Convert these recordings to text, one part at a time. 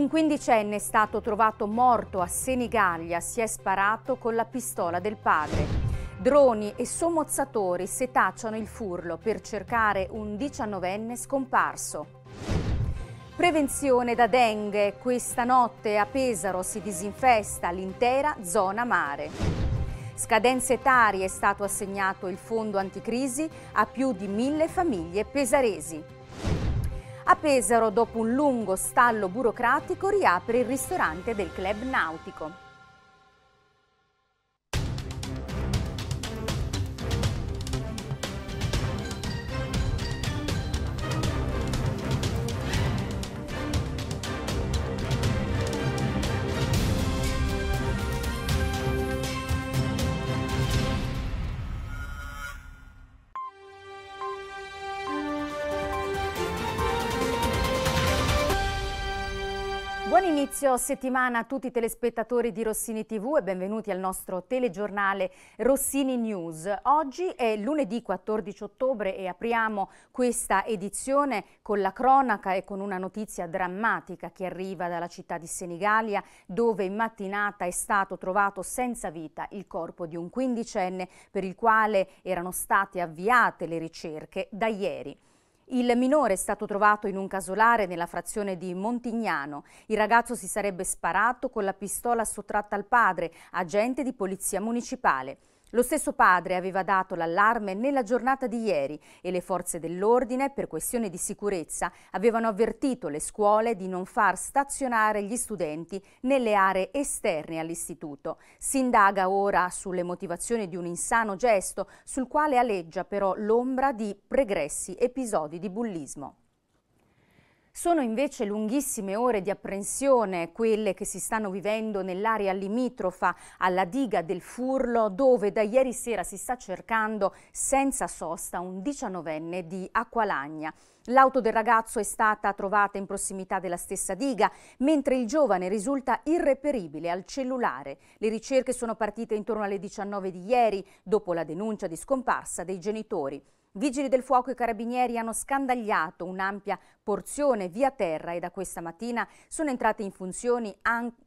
Un quindicenne è stato trovato morto a Senigallia, si è sparato con la pistola del padre. Droni e sommozzatori setacciano il furlo per cercare un diciannovenne scomparso. Prevenzione da dengue. Questa notte a Pesaro si disinfesta l'intera zona mare. Scadenze etarie è stato assegnato il fondo anticrisi a più di mille famiglie pesaresi. A Pesaro, dopo un lungo stallo burocratico, riapre il ristorante del club nautico. inizio settimana a tutti i telespettatori di Rossini TV e benvenuti al nostro telegiornale Rossini News. Oggi è lunedì 14 ottobre e apriamo questa edizione con la cronaca e con una notizia drammatica che arriva dalla città di Senigallia dove in mattinata è stato trovato senza vita il corpo di un quindicenne per il quale erano state avviate le ricerche da ieri. Il minore è stato trovato in un casolare nella frazione di Montignano. Il ragazzo si sarebbe sparato con la pistola sottratta al padre, agente di polizia municipale. Lo stesso padre aveva dato l'allarme nella giornata di ieri e le forze dell'ordine, per questione di sicurezza, avevano avvertito le scuole di non far stazionare gli studenti nelle aree esterne all'istituto. Si indaga ora sulle motivazioni di un insano gesto sul quale aleggia però l'ombra di pregressi episodi di bullismo. Sono invece lunghissime ore di apprensione quelle che si stanno vivendo nell'area limitrofa alla diga del Furlo dove da ieri sera si sta cercando senza sosta un diciannovenne di Acqualagna. L'auto del ragazzo è stata trovata in prossimità della stessa diga, mentre il giovane risulta irreperibile al cellulare. Le ricerche sono partite intorno alle 19 di ieri, dopo la denuncia di scomparsa dei genitori. Vigili del fuoco e carabinieri hanno scandagliato un'ampia porzione via terra e da questa mattina sono entrate in funzioni anche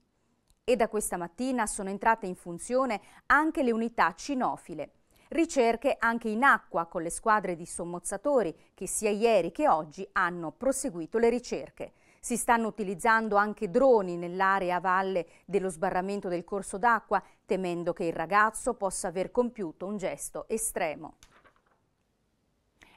e da questa mattina sono entrate in funzione anche le unità cinofile. Ricerche anche in acqua con le squadre di sommozzatori che sia ieri che oggi hanno proseguito le ricerche. Si stanno utilizzando anche droni nell'area a valle dello sbarramento del corso d'acqua, temendo che il ragazzo possa aver compiuto un gesto estremo.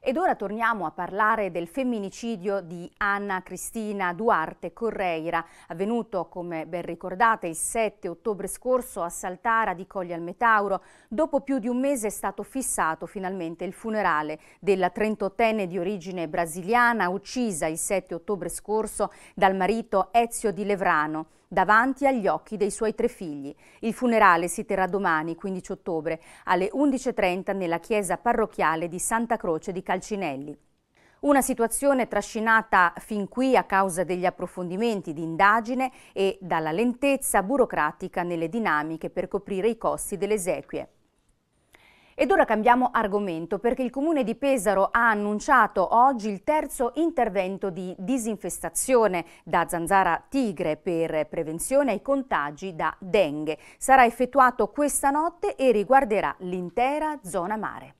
Ed ora torniamo a parlare del femminicidio di Anna Cristina Duarte Correira, avvenuto, come ben ricordate, il 7 ottobre scorso a Saltara di Coglia al Metauro. Dopo più di un mese è stato fissato finalmente il funerale della 38enne di origine brasiliana, uccisa il 7 ottobre scorso dal marito Ezio Di Levrano davanti agli occhi dei suoi tre figli. Il funerale si terrà domani, 15 ottobre, alle 11.30 nella chiesa parrocchiale di Santa Croce di Calcinelli. Una situazione trascinata fin qui a causa degli approfondimenti di indagine e dalla lentezza burocratica nelle dinamiche per coprire i costi delle esequie. Ed ora cambiamo argomento perché il comune di Pesaro ha annunciato oggi il terzo intervento di disinfestazione da zanzara tigre per prevenzione ai contagi da dengue. Sarà effettuato questa notte e riguarderà l'intera zona mare.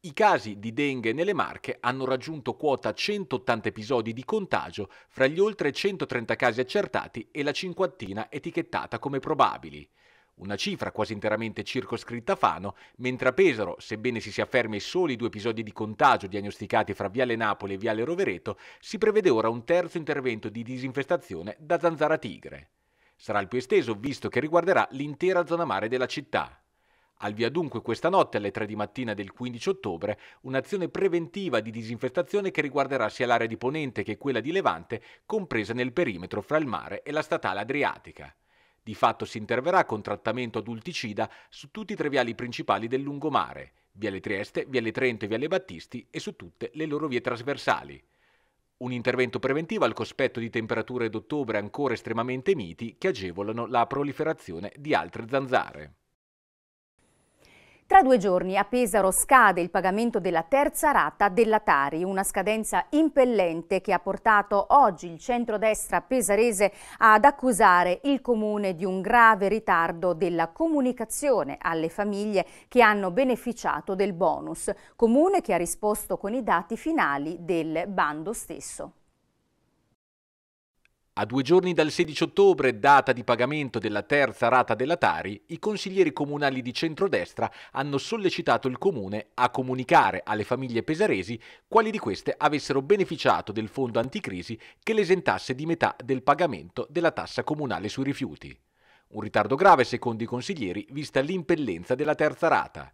I casi di dengue nelle Marche hanno raggiunto quota 180 episodi di contagio fra gli oltre 130 casi accertati e la cinquantina etichettata come probabili una cifra quasi interamente circoscritta a Fano, mentre a Pesaro, sebbene si sia fermi solo i due episodi di contagio diagnosticati fra Viale Napoli e Viale Rovereto, si prevede ora un terzo intervento di disinfestazione da zanzara tigre. Sarà il più esteso visto che riguarderà l'intera zona mare della città. Al via dunque questa notte alle 3 di mattina del 15 ottobre un'azione preventiva di disinfestazione che riguarderà sia l'area di Ponente che quella di Levante, compresa nel perimetro fra il mare e la statale adriatica. Di fatto si interverrà con trattamento adulticida su tutti i tre viali principali del lungomare, Viale Trieste, Viale Trento e Viale Battisti e su tutte le loro vie trasversali. Un intervento preventivo al cospetto di temperature d'ottobre ancora estremamente miti che agevolano la proliferazione di altre zanzare. Tra due giorni a Pesaro scade il pagamento della terza rata della Tari, una scadenza impellente che ha portato oggi il centrodestra pesarese ad accusare il comune di un grave ritardo della comunicazione alle famiglie che hanno beneficiato del bonus, comune che ha risposto con i dati finali del bando stesso. A due giorni dal 16 ottobre, data di pagamento della terza rata della Tari, i consiglieri comunali di centrodestra hanno sollecitato il comune a comunicare alle famiglie pesaresi quali di queste avessero beneficiato del fondo anticrisi che le esentasse di metà del pagamento della tassa comunale sui rifiuti. Un ritardo grave secondo i consiglieri vista l'impellenza della terza rata.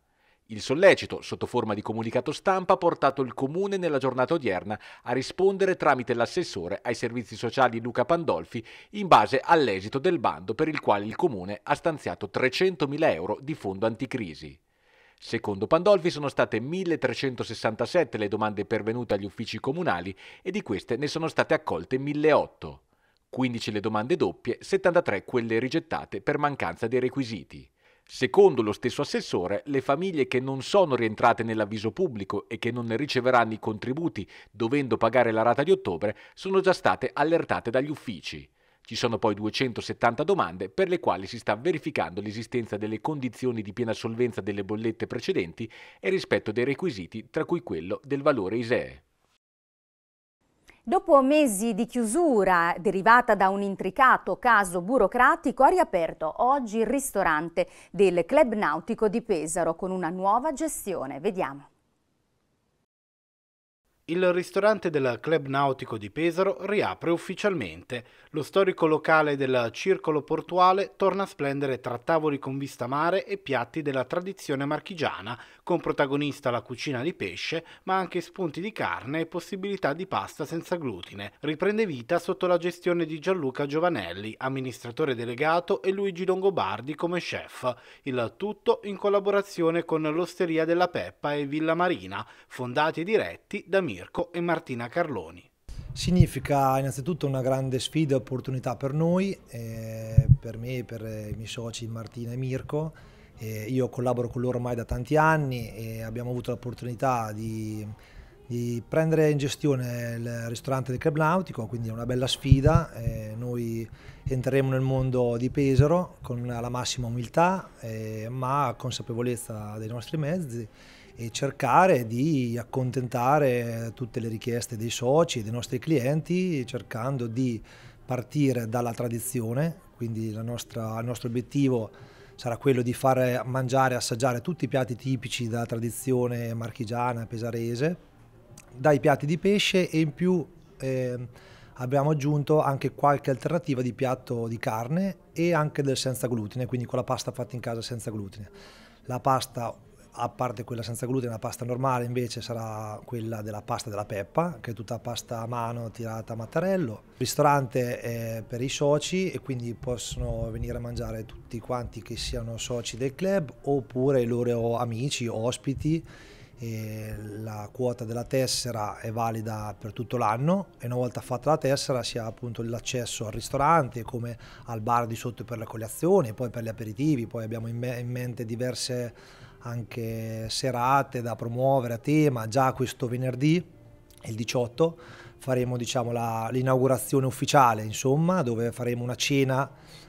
Il sollecito, sotto forma di comunicato stampa, ha portato il Comune nella giornata odierna a rispondere tramite l'assessore ai servizi sociali Luca Pandolfi in base all'esito del bando per il quale il Comune ha stanziato 300.000 euro di fondo anticrisi. Secondo Pandolfi sono state 1.367 le domande pervenute agli uffici comunali e di queste ne sono state accolte 1.008. 15 le domande doppie, 73 quelle rigettate per mancanza dei requisiti. Secondo lo stesso assessore, le famiglie che non sono rientrate nell'avviso pubblico e che non ne riceveranno i contributi dovendo pagare la rata di ottobre sono già state allertate dagli uffici. Ci sono poi 270 domande per le quali si sta verificando l'esistenza delle condizioni di piena solvenza delle bollette precedenti e rispetto dei requisiti, tra cui quello del valore ISEE. Dopo mesi di chiusura derivata da un intricato caso burocratico, ha riaperto oggi il ristorante del Club Nautico di Pesaro con una nuova gestione. Vediamo. Il ristorante del Club Nautico di Pesaro riapre ufficialmente. Lo storico locale del Circolo Portuale torna a splendere tra tavoli con vista mare e piatti della tradizione marchigiana, con protagonista la cucina di pesce, ma anche spunti di carne e possibilità di pasta senza glutine. Riprende vita sotto la gestione di Gianluca Giovanelli, amministratore delegato, e Luigi Longobardi come chef. Il tutto in collaborazione con l'Osteria della Peppa e Villa Marina, fondati e diretti da Mino Mirko e Martina Carloni. Significa innanzitutto una grande sfida e opportunità per noi, eh, per me e per i miei soci Martina e Mirko. Eh, io collaboro con loro ormai da tanti anni e abbiamo avuto l'opportunità di di prendere in gestione il ristorante del Club Nautico, quindi è una bella sfida. Eh, noi entreremo nel mondo di Pesaro con la massima umiltà, eh, ma consapevolezza dei nostri mezzi e cercare di accontentare tutte le richieste dei soci e dei nostri clienti cercando di partire dalla tradizione, quindi nostra, il nostro obiettivo sarà quello di fare mangiare e assaggiare tutti i piatti tipici della tradizione marchigiana, pesarese, dai piatti di pesce e in più eh, abbiamo aggiunto anche qualche alternativa di piatto di carne e anche del senza glutine, quindi con la pasta fatta in casa senza glutine. La pasta a parte quella senza glutine, la pasta normale invece sarà quella della pasta della Peppa, che è tutta pasta a mano tirata a mattarello. Il ristorante è per i soci e quindi possono venire a mangiare tutti quanti che siano soci del club oppure i loro amici, ospiti. la quota della tessera è valida per tutto l'anno e una volta fatta la tessera si ha appunto l'accesso al ristorante come al bar di sotto per la colazione, poi per gli aperitivi, poi abbiamo in mente diverse anche serate da promuovere a tema, già questo venerdì, il 18, faremo diciamo, l'inaugurazione ufficiale, insomma, dove faremo una cena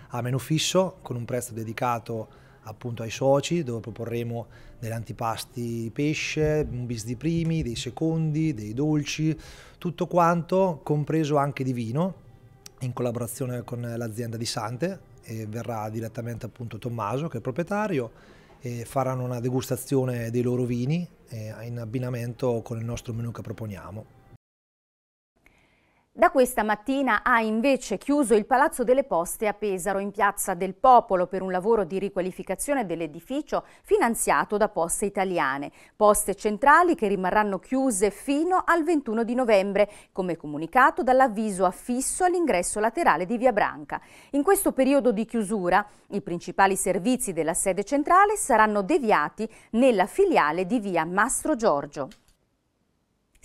a menu fisso con un prezzo dedicato appunto ai soci dove proporremo degli antipasti pesce, un bis di primi, dei secondi, dei dolci, tutto quanto compreso anche di vino in collaborazione con l'azienda di Sante e verrà direttamente appunto Tommaso che è il proprietario eh, faranno una degustazione dei loro vini eh, in abbinamento con il nostro menù che proponiamo. Da questa mattina ha invece chiuso il Palazzo delle Poste a Pesaro in Piazza del Popolo per un lavoro di riqualificazione dell'edificio finanziato da Poste Italiane, poste centrali che rimarranno chiuse fino al 21 di novembre, come comunicato dall'avviso affisso all'ingresso laterale di Via Branca. In questo periodo di chiusura i principali servizi della sede centrale saranno deviati nella filiale di Via Mastro Giorgio.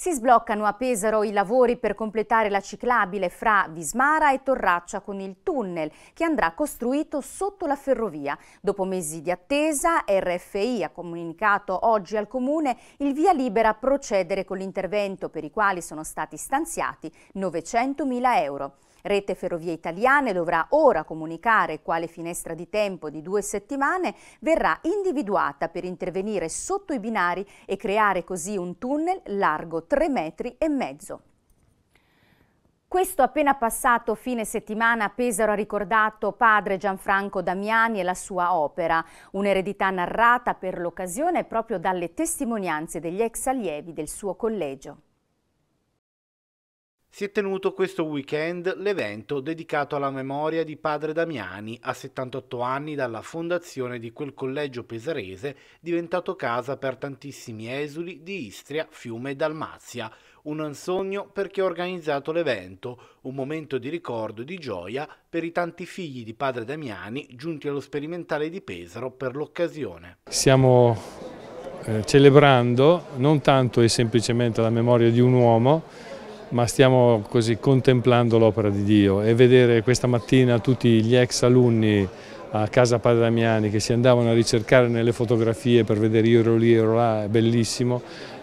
Si sbloccano a Pesaro i lavori per completare la ciclabile fra Vismara e Torraccia con il tunnel che andrà costruito sotto la ferrovia. Dopo mesi di attesa, RFI ha comunicato oggi al Comune il via libera a procedere con l'intervento per i quali sono stati stanziati 900.000 euro. Rete Ferrovie Italiane dovrà ora comunicare quale finestra di tempo di due settimane verrà individuata per intervenire sotto i binari e creare così un tunnel largo 3 metri e mezzo. Questo appena passato fine settimana Pesaro ha ricordato padre Gianfranco Damiani e la sua opera, un'eredità narrata per l'occasione proprio dalle testimonianze degli ex allievi del suo collegio si è tenuto questo weekend l'evento dedicato alla memoria di padre Damiani a 78 anni dalla fondazione di quel collegio pesarese diventato casa per tantissimi esuli di Istria, Fiume e Dalmazia. Un sogno per chi ha organizzato l'evento, un momento di ricordo e di gioia per i tanti figli di padre Damiani giunti allo sperimentale di Pesaro per l'occasione. Siamo eh, celebrando non tanto e semplicemente la memoria di un uomo, ma stiamo così contemplando l'opera di Dio e vedere questa mattina tutti gli ex alunni a casa Padre Damiani che si andavano a ricercare nelle fotografie per vedere io ero lì, ero là, è bellissimo.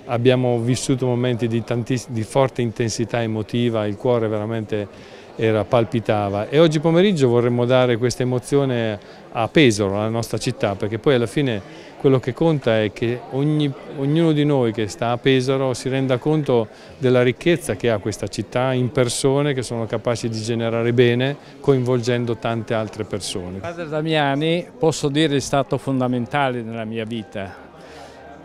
Abbiamo vissuto momenti di, di forte intensità emotiva, il cuore veramente era, palpitava e oggi pomeriggio vorremmo dare questa emozione a Pesaro, alla nostra città, perché poi alla fine quello che conta è che ogni, ognuno di noi che sta a Pesaro si renda conto della ricchezza che ha questa città in persone che sono capaci di generare bene coinvolgendo tante altre persone. Padre Damiani posso dire è stato fondamentale nella mia vita.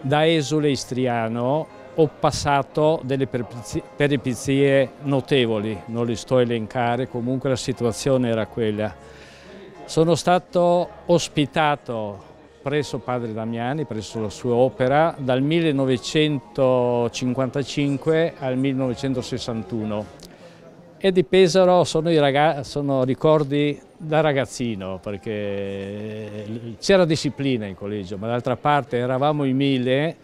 Da esule istriano ho passato delle peripezie notevoli, non li sto a elencare, comunque la situazione era quella. Sono stato ospitato presso Padre Damiani, presso la sua opera, dal 1955 al 1961. E di Pesaro sono, sono ricordi da ragazzino, perché c'era disciplina in collegio, ma d'altra parte eravamo i mille,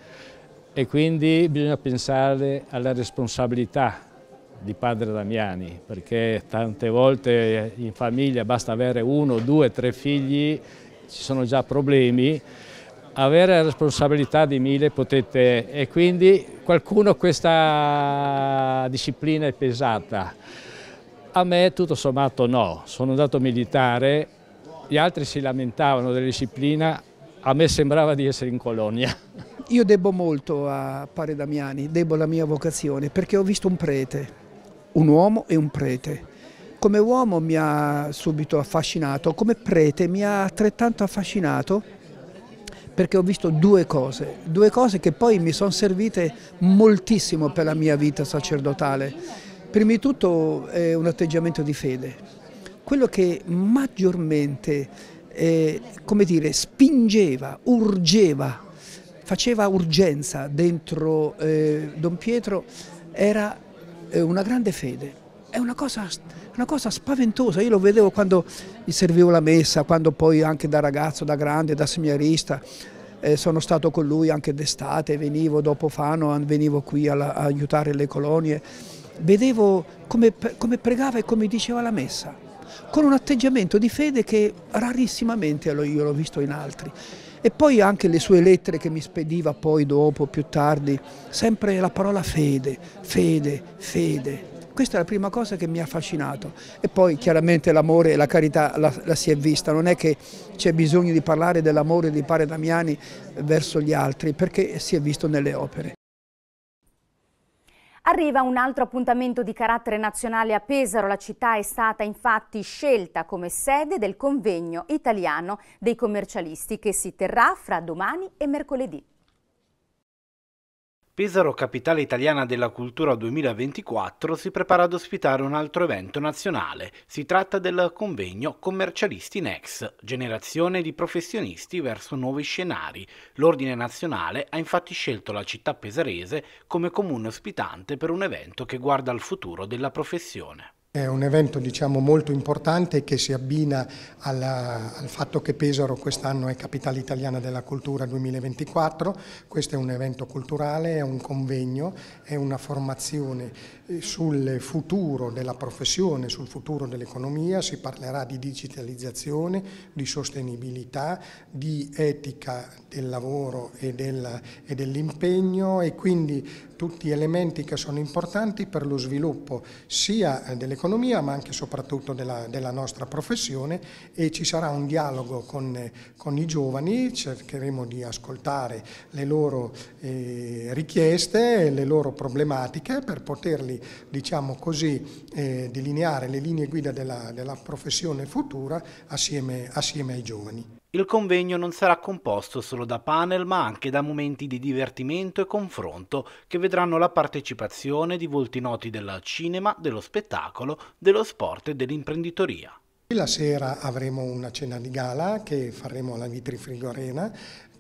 e quindi bisogna pensare alla responsabilità di padre Damiani, perché tante volte in famiglia basta avere uno, due, tre figli, ci sono già problemi, avere la responsabilità di mille potete e quindi qualcuno questa disciplina è pesata. A me tutto sommato no, sono andato militare, gli altri si lamentavano della disciplina, a me sembrava di essere in colonia. Io debbo molto a Pare Damiani, debbo la mia vocazione, perché ho visto un prete, un uomo e un prete. Come uomo mi ha subito affascinato, come prete mi ha altrettanto affascinato perché ho visto due cose, due cose che poi mi sono servite moltissimo per la mia vita sacerdotale. Prima di tutto è un atteggiamento di fede, quello che maggiormente eh, come dire, spingeva, urgeva faceva urgenza dentro eh, Don Pietro era eh, una grande fede. È una cosa, una cosa, spaventosa, io lo vedevo quando gli servivo la messa, quando poi anche da ragazzo, da grande, da seminarista, eh, sono stato con lui anche d'estate, venivo dopo Fano, venivo qui alla, a aiutare le colonie, vedevo come, come pregava e come diceva la messa, con un atteggiamento di fede che rarissimamente io l'ho visto in altri. E poi anche le sue lettere che mi spediva poi dopo, più tardi, sempre la parola fede, fede, fede. Questa è la prima cosa che mi ha affascinato e poi chiaramente l'amore e la carità la, la, si è vista, non è che c'è bisogno di parlare dell'amore di Pare Damiani verso gli altri perché si è visto nelle opere. Arriva un altro appuntamento di carattere nazionale a Pesaro. La città è stata infatti scelta come sede del convegno italiano dei commercialisti che si terrà fra domani e mercoledì. Pesaro, capitale italiana della cultura 2024, si prepara ad ospitare un altro evento nazionale. Si tratta del convegno Commercialisti Next, generazione di professionisti verso nuovi scenari. L'Ordine Nazionale ha infatti scelto la città pesarese come comune ospitante per un evento che guarda al futuro della professione. È un evento diciamo, molto importante che si abbina alla, al fatto che Pesaro quest'anno è Capitale Italiana della Cultura 2024, questo è un evento culturale, è un convegno, è una formazione eh, sul futuro della professione, sul futuro dell'economia, si parlerà di digitalizzazione, di sostenibilità, di etica del lavoro e dell'impegno e quindi tutti elementi che sono importanti per lo sviluppo sia eh, dell'economia ma anche e soprattutto della, della, nostra professione e ci sarà un dialogo con, eh, con i giovani, cercheremo di ascoltare le loro eh, richieste, le loro problematiche per poterli, diciamo così, eh, delineare le linee guida della, della professione futura assieme, assieme ai giovani. Il convegno non sarà composto solo da panel ma anche da momenti di divertimento e confronto che vedranno la partecipazione di volti noti del cinema, dello spettacolo, dello sport e dell'imprenditoria. La sera avremo una cena di gala che faremo alla Vitri Frigorena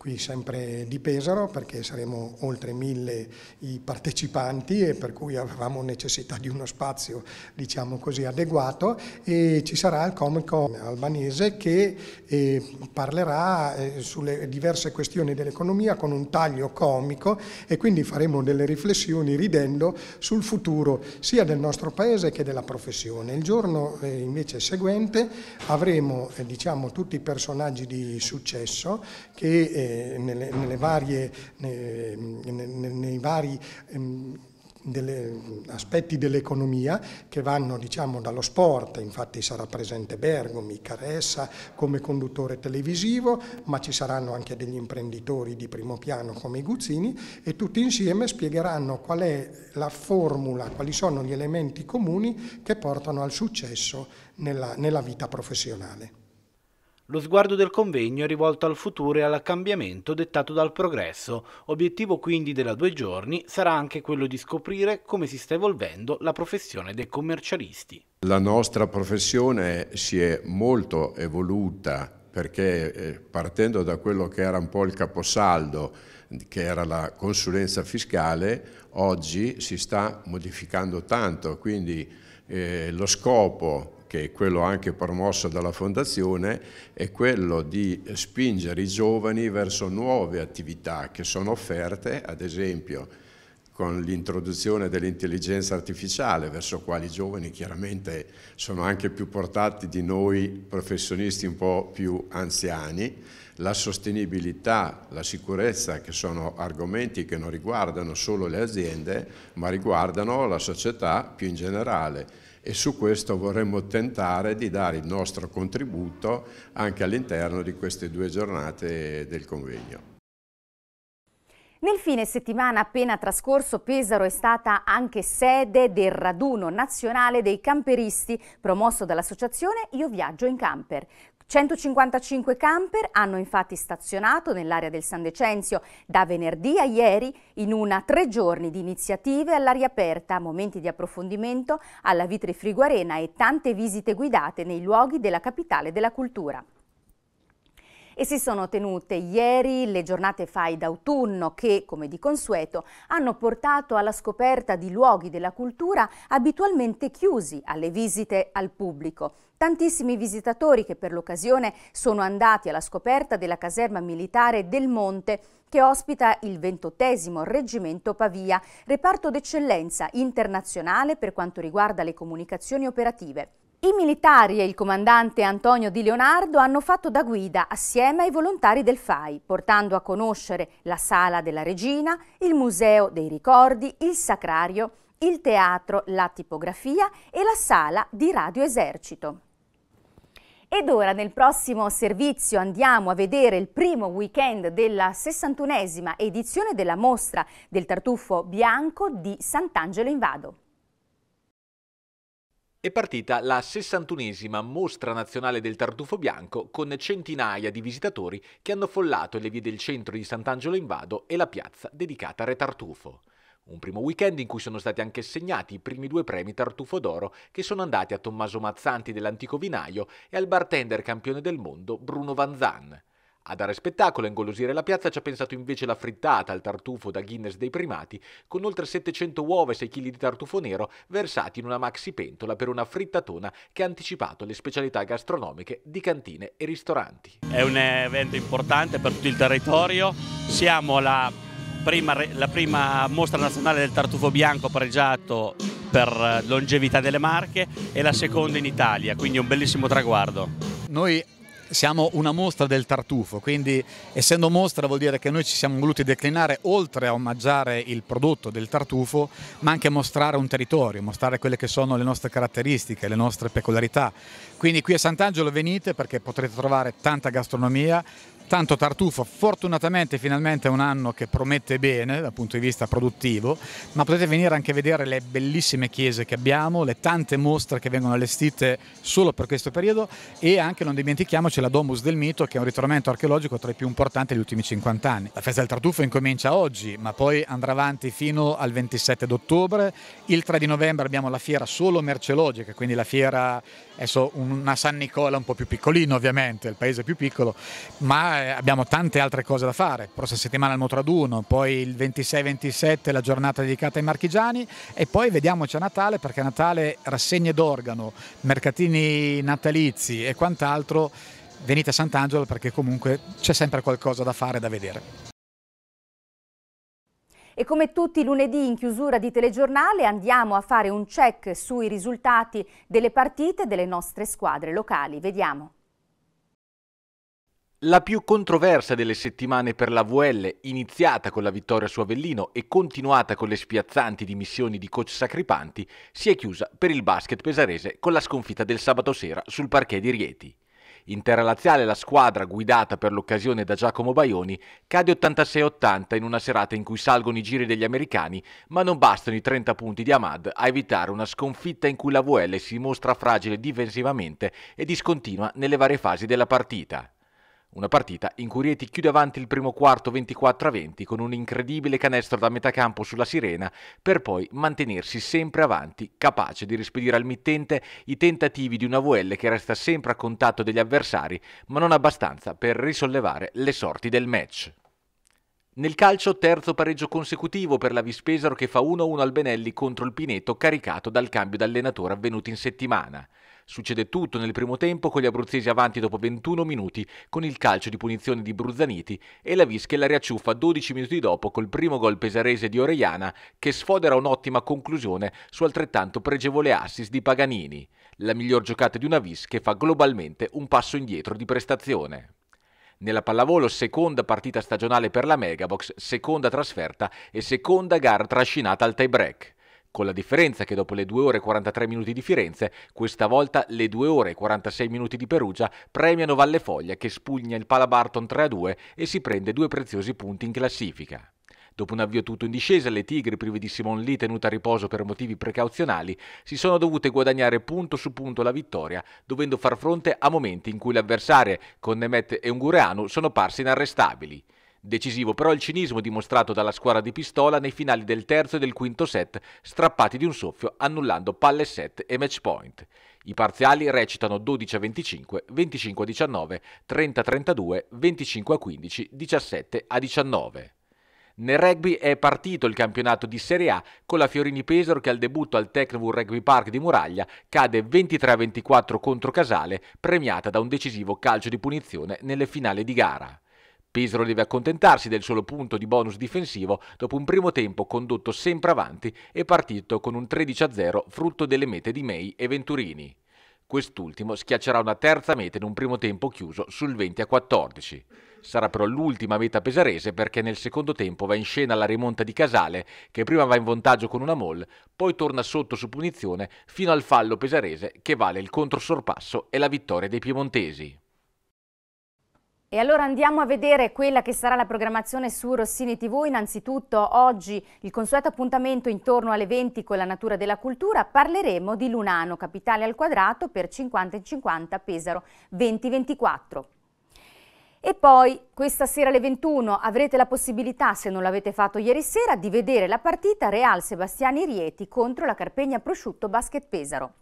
qui sempre di Pesaro perché saremo oltre mille i partecipanti e per cui avevamo necessità di uno spazio diciamo così adeguato e ci sarà il comico albanese che eh, parlerà eh, sulle diverse questioni dell'economia con un taglio comico e quindi faremo delle riflessioni ridendo sul futuro sia del nostro paese che della professione. Il giorno eh, invece seguente avremo eh, diciamo tutti i personaggi di successo che eh, nelle, nelle, varie, nei, nei vari ehm, delle, aspetti dell'economia che vanno diciamo, dallo sport, infatti sarà presente Bergomi, Caressa come conduttore televisivo, ma ci saranno anche degli imprenditori di primo piano come i Guzzini e tutti insieme spiegheranno qual è la formula, quali sono gli elementi comuni che portano al successo nella, nella vita professionale. Lo sguardo del convegno è rivolto al futuro e al cambiamento dettato dal progresso. Obiettivo quindi della due giorni sarà anche quello di scoprire come si sta evolvendo la professione dei commercialisti. La nostra professione si è molto evoluta perché eh, partendo da quello che era un po' il caposaldo, che era la consulenza fiscale, oggi si sta modificando tanto, quindi eh, lo scopo che è quello anche promosso dalla Fondazione, è quello di spingere i giovani verso nuove attività che sono offerte, ad esempio con l'introduzione dell'intelligenza artificiale, verso quali i giovani chiaramente sono anche più portati di noi professionisti un po' più anziani, la sostenibilità, la sicurezza, che sono argomenti che non riguardano solo le aziende, ma riguardano la società più in generale e su questo vorremmo tentare di dare il nostro contributo anche all'interno di queste due giornate del convegno. Nel fine settimana appena trascorso Pesaro è stata anche sede del raduno nazionale dei camperisti promosso dall'associazione Io Viaggio in Camper. 155 camper hanno infatti stazionato nell'area del San Decenzio da venerdì a ieri in una tre giorni di iniziative all'aria aperta, momenti di approfondimento alla Vitri Friguarena e tante visite guidate nei luoghi della capitale della cultura e si sono tenute ieri le giornate FAI d'autunno che, come di consueto, hanno portato alla scoperta di luoghi della cultura abitualmente chiusi alle visite al pubblico. Tantissimi visitatori che per l'occasione sono andati alla scoperta della caserma militare del Monte che ospita il 28 Reggimento Pavia, reparto d'eccellenza internazionale per quanto riguarda le comunicazioni operative. I militari e il comandante Antonio Di Leonardo hanno fatto da guida assieme ai volontari del FAI, portando a conoscere la Sala della Regina, il Museo dei Ricordi, il Sacrario, il Teatro, la Tipografia e la Sala di Radio Esercito. Ed ora nel prossimo servizio andiamo a vedere il primo weekend della 61esima edizione della mostra del tartufo bianco di Sant'Angelo in Vado. È partita la 61esima mostra nazionale del tartufo bianco con centinaia di visitatori che hanno affollato le vie del centro di Sant'Angelo in Vado e la piazza dedicata a Re Tartufo. Un primo weekend in cui sono stati anche segnati i primi due premi Tartufo d'Oro che sono andati a Tommaso Mazzanti dell'Antico Vinaio e al bartender campione del mondo Bruno Van Zan. A dare spettacolo e ingolosire la piazza ci ha pensato invece la frittata al tartufo da Guinness dei primati, con oltre 700 uova e 6 kg di tartufo nero versati in una maxi pentola per una frittatona che ha anticipato le specialità gastronomiche di cantine e ristoranti. È un evento importante per tutto il territorio, siamo la prima, la prima mostra nazionale del tartufo bianco pregiato per eh, longevità delle marche e la seconda in Italia, quindi un bellissimo traguardo. Noi siamo una mostra del tartufo, quindi essendo mostra vuol dire che noi ci siamo voluti declinare oltre a omaggiare il prodotto del tartufo, ma anche mostrare un territorio, mostrare quelle che sono le nostre caratteristiche, le nostre peculiarità. Quindi qui a Sant'Angelo venite perché potrete trovare tanta gastronomia, Tanto Tartufo fortunatamente finalmente è un anno che promette bene dal punto di vista produttivo, ma potete venire anche a vedere le bellissime chiese che abbiamo, le tante mostre che vengono allestite solo per questo periodo e anche non dimentichiamoci la Domus del Mito che è un ritrovamento archeologico tra i più importanti degli ultimi 50 anni. La festa del Tartufo incomincia oggi, ma poi andrà avanti fino al 27 d'ottobre. Il 3 di novembre abbiamo la fiera solo merceologica, quindi la fiera, adesso una San Nicola un po' più piccolina ovviamente, il paese più piccolo, ma settimana eh, abbiamo tante altre cose da fare, prossima settimana il Motraduno, poi il 26-27 la giornata dedicata ai marchigiani e poi vediamoci a Natale perché a Natale rassegne d'organo, mercatini natalizi e quant'altro, venite a Sant'Angelo perché comunque c'è sempre qualcosa da fare e da vedere. E come tutti i lunedì in chiusura di telegiornale andiamo a fare un check sui risultati delle partite delle nostre squadre locali. Vediamo. La più controversa delle settimane per la VL, iniziata con la vittoria su Avellino e continuata con le spiazzanti dimissioni di coach Sacripanti, si è chiusa per il basket pesarese con la sconfitta del sabato sera sul parquet di Rieti. In terra laziale la squadra, guidata per l'occasione da Giacomo Baioni, cade 86-80 in una serata in cui salgono i giri degli americani, ma non bastano i 30 punti di Ahmad a evitare una sconfitta in cui la VL si mostra fragile difensivamente e discontinua nelle varie fasi della partita. Una partita in cui Rieti chiude avanti il primo quarto 24 20 con un incredibile canestro da metà campo sulla Sirena per poi mantenersi sempre avanti, capace di rispedire al mittente i tentativi di una VL che resta sempre a contatto degli avversari, ma non abbastanza per risollevare le sorti del match. Nel calcio terzo pareggio consecutivo per la Vispesaro che fa 1-1 al Benelli contro il Pineto caricato dal cambio d'allenatore avvenuto in settimana. Succede tutto nel primo tempo con gli abruzzesi avanti dopo 21 minuti con il calcio di punizione di Bruzzaniti e la Vischia la riacciuffa 12 minuti dopo col primo gol pesarese di Orellana che sfodera un'ottima conclusione su altrettanto pregevole assist di Paganini, la miglior giocata di una Vis che fa globalmente un passo indietro di prestazione. Nella pallavolo seconda partita stagionale per la Megabox, seconda trasferta e seconda gara trascinata al tie break con la differenza che dopo le 2 ore e 43 minuti di Firenze, questa volta le 2 ore e 46 minuti di Perugia premiano Valle Foglia che spugna il Palabarton 3-2 e si prende due preziosi punti in classifica. Dopo un avvio tutto in discesa, le Tigri, prive di Simon Lee tenute a riposo per motivi precauzionali, si sono dovute guadagnare punto su punto la vittoria, dovendo far fronte a momenti in cui le avversarie, con Nemet e Ungureanu, sono parsi inarrestabili. Decisivo però il cinismo dimostrato dalla squadra di Pistola nei finali del terzo e del quinto set, strappati di un soffio, annullando palle set e match point. I parziali recitano 12 a 25, 25 a 19, 30 a 32, 25 a 15, 17 a 19. Nel rugby è partito il campionato di Serie A con la Fiorini Pesaro che al debutto al Tecnowood Rugby Park di Muraglia cade 23 a 24 contro Casale, premiata da un decisivo calcio di punizione nelle finali di gara. Pesaro deve accontentarsi del solo punto di bonus difensivo dopo un primo tempo condotto sempre avanti e partito con un 13-0 frutto delle mete di May e Venturini. Quest'ultimo schiaccerà una terza meta in un primo tempo chiuso sul 20 a 14. Sarà però l'ultima meta pesarese perché nel secondo tempo va in scena la rimonta di Casale, che prima va in vantaggio con una moll, poi torna sotto su punizione fino al fallo pesarese che vale il controsorpasso e la vittoria dei piemontesi. E allora andiamo a vedere quella che sarà la programmazione su Rossini TV. Innanzitutto oggi il consueto appuntamento intorno alle 20 con la natura della cultura. Parleremo di Lunano, capitale al quadrato per 50 e 50 Pesaro 2024. E poi questa sera alle 21 avrete la possibilità, se non l'avete fatto ieri sera, di vedere la partita Real Sebastiani Rieti contro la Carpegna Prosciutto Basket Pesaro.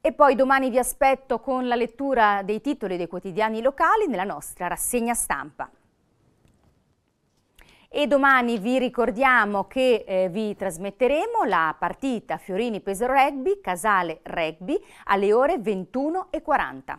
E poi domani vi aspetto con la lettura dei titoli dei quotidiani locali nella nostra rassegna stampa. E domani vi ricordiamo che eh, vi trasmetteremo la partita Fiorini Pesaro Rugby, Casale Rugby alle ore 21.40.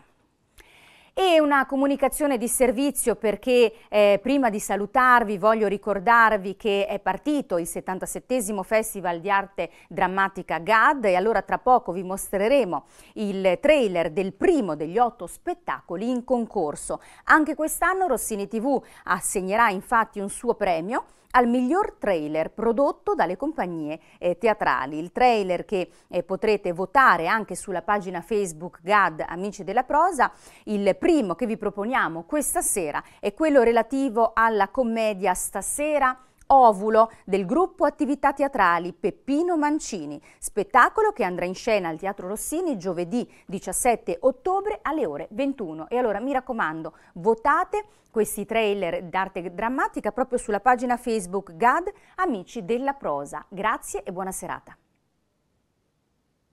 E una comunicazione di servizio perché eh, prima di salutarvi voglio ricordarvi che è partito il 77 Festival di Arte Drammatica GAD e allora tra poco vi mostreremo il trailer del primo degli otto spettacoli in concorso. Anche quest'anno Rossini TV assegnerà infatti un suo premio al miglior trailer prodotto dalle compagnie eh, teatrali. Il trailer che eh, potrete votare anche sulla pagina Facebook GAD Amici della Prosa. Il primo che vi proponiamo questa sera è quello relativo alla commedia Stasera Ovulo del gruppo Attività Teatrali Peppino Mancini, spettacolo che andrà in scena al Teatro Rossini giovedì 17 ottobre alle ore 21. E allora mi raccomando, votate questi trailer d'arte drammatica proprio sulla pagina Facebook GAD Amici della Prosa. Grazie e buona serata.